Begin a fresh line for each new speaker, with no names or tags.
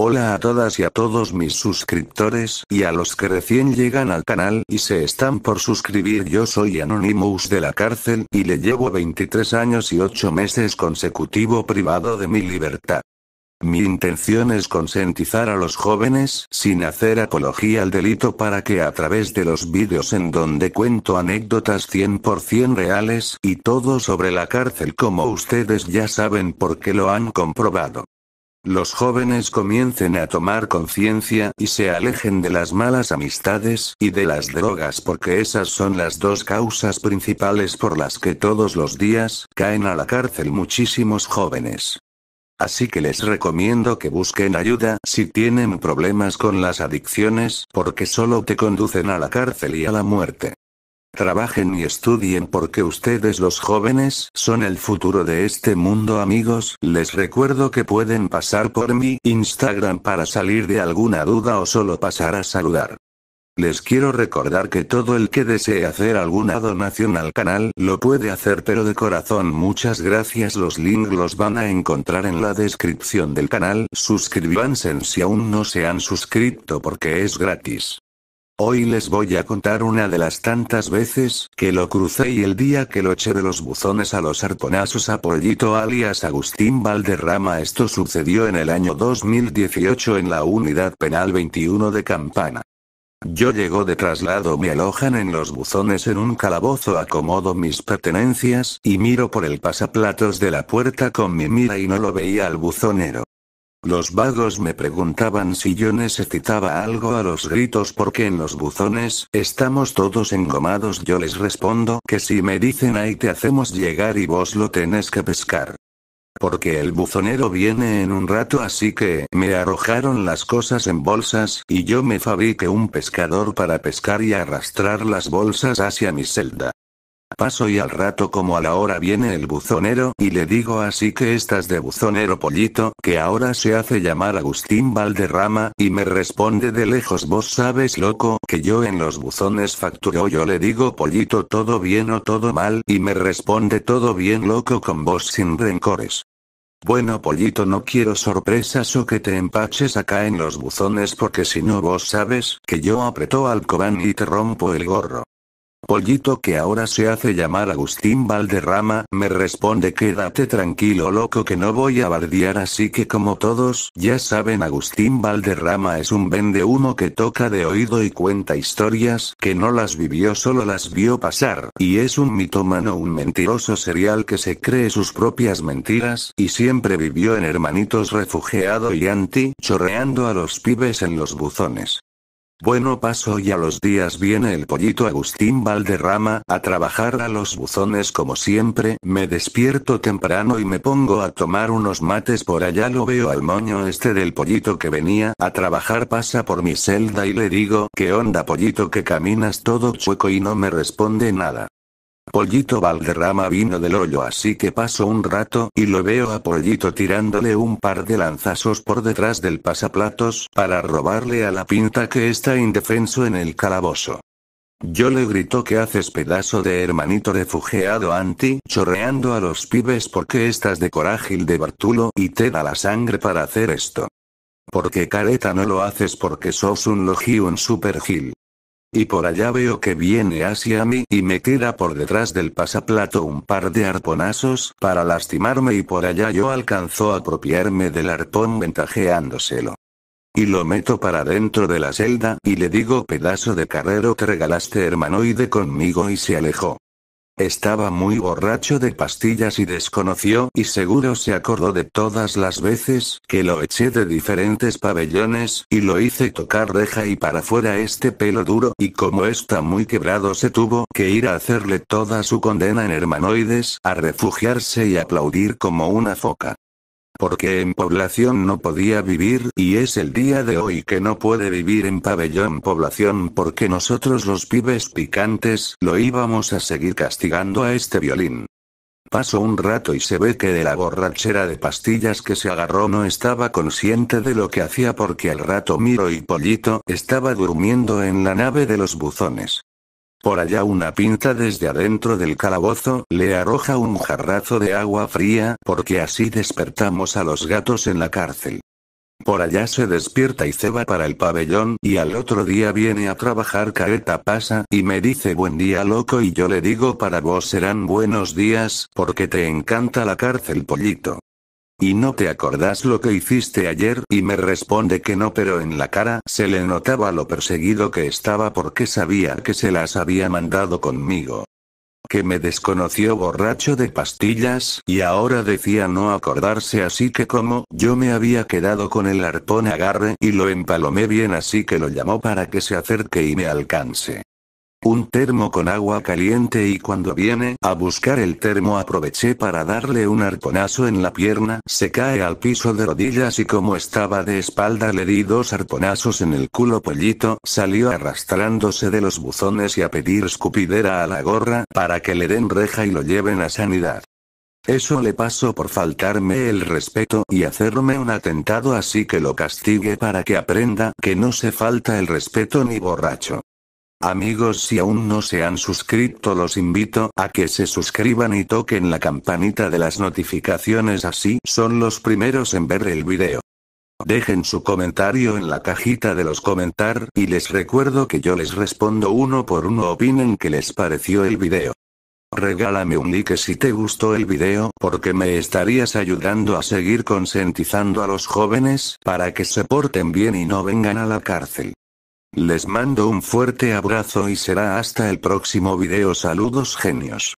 Hola a todas y a todos mis suscriptores y a los que recién llegan al canal y se están por suscribir. Yo soy Anonymous de la cárcel y le llevo 23 años y 8 meses consecutivo privado de mi libertad. Mi intención es consentizar a los jóvenes sin hacer apología al delito para que a través de los vídeos en donde cuento anécdotas 100% reales y todo sobre la cárcel como ustedes ya saben porque lo han comprobado los jóvenes comiencen a tomar conciencia y se alejen de las malas amistades y de las drogas porque esas son las dos causas principales por las que todos los días caen a la cárcel muchísimos jóvenes. Así que les recomiendo que busquen ayuda si tienen problemas con las adicciones porque solo te conducen a la cárcel y a la muerte. Trabajen y estudien porque ustedes los jóvenes son el futuro de este mundo amigos. Les recuerdo que pueden pasar por mi Instagram para salir de alguna duda o solo pasar a saludar. Les quiero recordar que todo el que desee hacer alguna donación al canal lo puede hacer pero de corazón muchas gracias los links los van a encontrar en la descripción del canal suscribanse si aún no se han suscrito porque es gratis. Hoy les voy a contar una de las tantas veces que lo crucé y el día que lo eché de los buzones a los arponazos a Pollito alias Agustín Valderrama. Esto sucedió en el año 2018 en la Unidad Penal 21 de Campana. Yo llego de traslado, me alojan en los buzones en un calabozo, acomodo mis pertenencias y miro por el pasaplatos de la puerta con mi mira y no lo veía al buzonero. Los vagos me preguntaban si yo necesitaba algo a los gritos porque en los buzones estamos todos engomados. Yo les respondo que si me dicen ahí te hacemos llegar y vos lo tenés que pescar. Porque el buzonero viene en un rato así que me arrojaron las cosas en bolsas y yo me fabriqué un pescador para pescar y arrastrar las bolsas hacia mi celda paso y al rato como a la hora viene el buzonero y le digo así que estás de buzonero pollito, que ahora se hace llamar Agustín Valderrama, y me responde de lejos vos sabes loco que yo en los buzones facturo yo le digo pollito todo bien o todo mal y me responde todo bien loco con vos sin rencores. Bueno pollito no quiero sorpresas o que te empaches acá en los buzones porque si no vos sabes que yo apretó al cobán y te rompo el gorro. Pollito que ahora se hace llamar Agustín Valderrama, me responde quédate tranquilo loco que no voy a bardear así que como todos ya saben Agustín Valderrama es un vende humo que toca de oído y cuenta historias que no las vivió solo las vio pasar, y es un mitómano un mentiroso serial que se cree sus propias mentiras, y siempre vivió en hermanitos refugiado y anti, chorreando a los pibes en los buzones. Bueno paso y a los días viene el pollito Agustín Valderrama a trabajar a los buzones como siempre, me despierto temprano y me pongo a tomar unos mates por allá lo veo al moño este del pollito que venía a trabajar pasa por mi celda y le digo, ¿qué onda pollito que caminas todo chueco y no me responde nada? Pollito Valderrama vino del hoyo así que paso un rato y lo veo a Pollito tirándole un par de lanzazos por detrás del pasaplatos para robarle a la pinta que está indefenso en el calabozo. Yo le grito que haces pedazo de hermanito refugiado anti, chorreando a los pibes porque estás de corágil de Bartulo y te da la sangre para hacer esto. Porque careta no lo haces porque sos un logi un super gil. Y por allá veo que viene hacia mí y me tira por detrás del pasaplato un par de arponazos para lastimarme y por allá yo alcanzó a apropiarme del arpón ventajeándoselo. Y lo meto para dentro de la celda y le digo pedazo de carrero te regalaste hermanoide conmigo y se alejó. Estaba muy borracho de pastillas y desconoció y seguro se acordó de todas las veces que lo eché de diferentes pabellones y lo hice tocar reja y para fuera este pelo duro y como está muy quebrado se tuvo que ir a hacerle toda su condena en hermanoides, a refugiarse y aplaudir como una foca porque en población no podía vivir, y es el día de hoy que no puede vivir en pabellón población porque nosotros los pibes picantes lo íbamos a seguir castigando a este violín. Pasó un rato y se ve que de la borrachera de pastillas que se agarró no estaba consciente de lo que hacía porque al rato Miro y Pollito estaba durmiendo en la nave de los buzones. Por allá una pinta desde adentro del calabozo le arroja un jarrazo de agua fría, porque así despertamos a los gatos en la cárcel. Por allá se despierta y se va para el pabellón, y al otro día viene a trabajar Careta pasa, y me dice buen día loco y yo le digo para vos serán buenos días, porque te encanta la cárcel pollito. ¿Y no te acordás lo que hiciste ayer? Y me responde que no, pero en la cara se le notaba lo perseguido que estaba porque sabía que se las había mandado conmigo. Que me desconoció borracho de pastillas, y ahora decía no acordarse así que como yo me había quedado con el arpón agarre y lo empalomé bien así que lo llamó para que se acerque y me alcance un termo con agua caliente y cuando viene a buscar el termo aproveché para darle un arponazo en la pierna, se cae al piso de rodillas y como estaba de espalda le di dos arponazos en el culo pollito, salió arrastrándose de los buzones y a pedir escupidera a la gorra para que le den reja y lo lleven a sanidad. Eso le pasó por faltarme el respeto y hacerme un atentado así que lo castigue para que aprenda que no se falta el respeto ni borracho. Amigos si aún no se han suscrito los invito a que se suscriban y toquen la campanita de las notificaciones así son los primeros en ver el video. Dejen su comentario en la cajita de los comentar y les recuerdo que yo les respondo uno por uno opinen que les pareció el video. Regálame un like si te gustó el video porque me estarías ayudando a seguir consentizando a los jóvenes para que se porten bien y no vengan a la cárcel. Les mando un fuerte abrazo y será hasta el próximo video. Saludos genios.